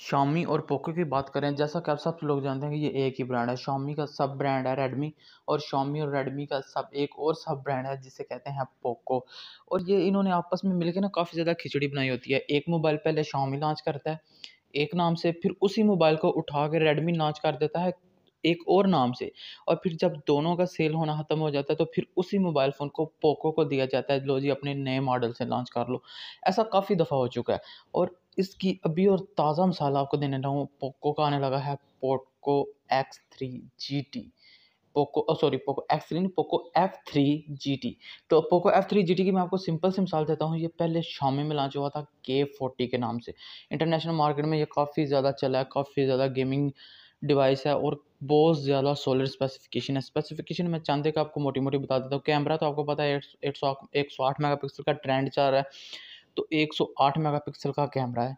शामी और पोको की बात करें जैसा कि आप सब लोग जानते हैं कि ये एक ही ब्रांड है शामी का सब ब्रांड है रेडमी और शामी और रेडमी का सब एक और सब ब्रांड है जिसे कहते हैं पोको और ये इन्होंने आपस में मिलकर ना काफ़ी ज़्यादा खिचड़ी बनाई होती है एक मोबाइल पहले शामी लॉन्च करता है एक नाम से फिर उसी मोबाइल को उठा कर रेडमी लॉन्च कर देता है एक और नाम से और फिर जब दोनों का सेल होना ख़त्म हो जाता है तो फिर उसी मोबाइल फ़ोन को पोको को दिया जाता है लो जी अपने नए मॉडल से लॉन्च कर लो ऐसा काफ़ी दफ़ा हो चुका है और इसकी अभी और ताज़ा मिसाल आपको देने लगा हूँ पोको का आने लगा है Poco X three G T Poco sorry Poco X three नहीं Poco F three G T तो Poco F three G T की मैं आपको सिंपल से मिसाल देता हूँ ये पहले शामी में लॉन्च हुआ था के फोर्टी के नाम से इंटरनेशनल मार्केट में ये काफ़ी ज़्यादा चला है काफ़ी ज़्यादा गेमिंग डिवाइस है और बहुत ज़्यादा सोलर स्पेसिफिकेशन है स्पेसिफिकेशन मैं चाहते का आपको मोटी मोटी बता देता हूँ कैमरा तो आपको पता है एट सौ एक सौ आठ मेगा पिक्सल का ट्रेंड चल रहा है तो एक सौ आठ मेगा पिक्सल का कैमरा है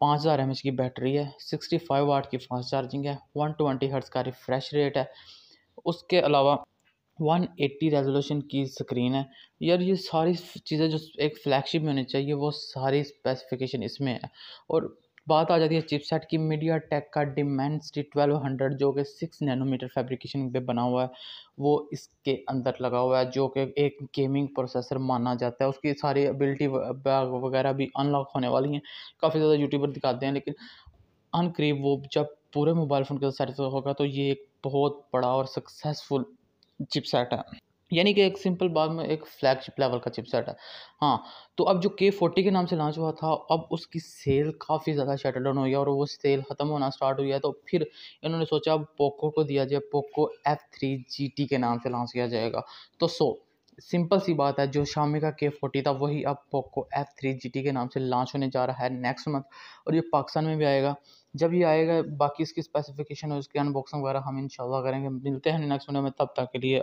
पाँच हज़ार एम एच की बैटरी है सिक्सटी फाइव वाट की फास्ट चार्जिंग है वन ट्वेंटी हर्ट्स का रिफ्रेश रेट है उसके अलावा वन एट्टी रेजोल्यूशन की स्क्रीन है यार ये सारी चीज़ें जो एक फ्लैगशिप में होनी चाहिए वो सारी स्पेसिफिकेशन इसमें है और बात आ जाती है चिपसेट की मीडिया टेक का डिमेंस डी ट्वेल्व हंड्रेड जो कि सिक्स नैनोमीटर फैब्रिकेशन पे बना हुआ है वो इसके अंदर लगा हुआ है जो कि एक गेमिंग प्रोसेसर माना जाता है उसकी सारी एबिलिटी वगैरह भी अनलॉक होने वाली हैं काफ़ी ज़्यादा यूट्यूबर दिखाते हैं लेकिन अनकरीब वो जब पूरे मोबाइल फ़ोन के साथ होगा तो ये एक बहुत बड़ा और सक्सेसफुल चिपसेट है यानी कि एक सिंपल बात में एक फ्लैगशिप लेवल का चिपसेट है हाँ तो अब जो के फोर्टी के नाम से लॉन्च हुआ था अब उसकी सेल काफ़ी ज़्यादा शटर डाउन हो गया और वो सेल ख़त्म होना स्टार्ट हुई है तो फिर इन्होंने सोचा अब पोको को दिया जाए Poco F three G T के नाम से लॉन्च किया जाएगा तो सो सिंपल सी बात है जो शामी का के फोर्टी था वही अब Poco F three G T के नाम से लॉन्च होने जा रहा है नेक्स्ट मंथ और ये पाकिस्तान में भी आएगा जब ये आएगा बाकी इसकी स्पेसिफिकेशन और इसकी अनबॉक्सिंग वगैरह हम इन करेंगे मिलते हैं नेक्स्ट वीडियो में तब तक के लिए